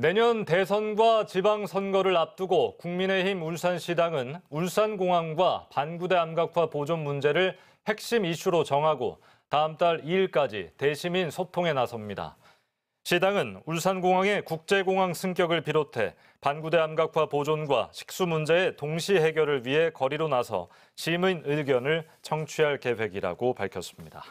내년 대선과 지방선거를 앞두고 국민의힘 울산시당은 울산공항과 반구대 암각화 보존 문제를 핵심 이슈로 정하고 다음 달 2일까지 대시민 소통에 나섭니다. 시당은 울산공항의 국제공항 승격을 비롯해 반구대 암각화 보존과 식수 문제의 동시 해결을 위해 거리로 나서 시민 의견을 청취할 계획이라고 밝혔습니다.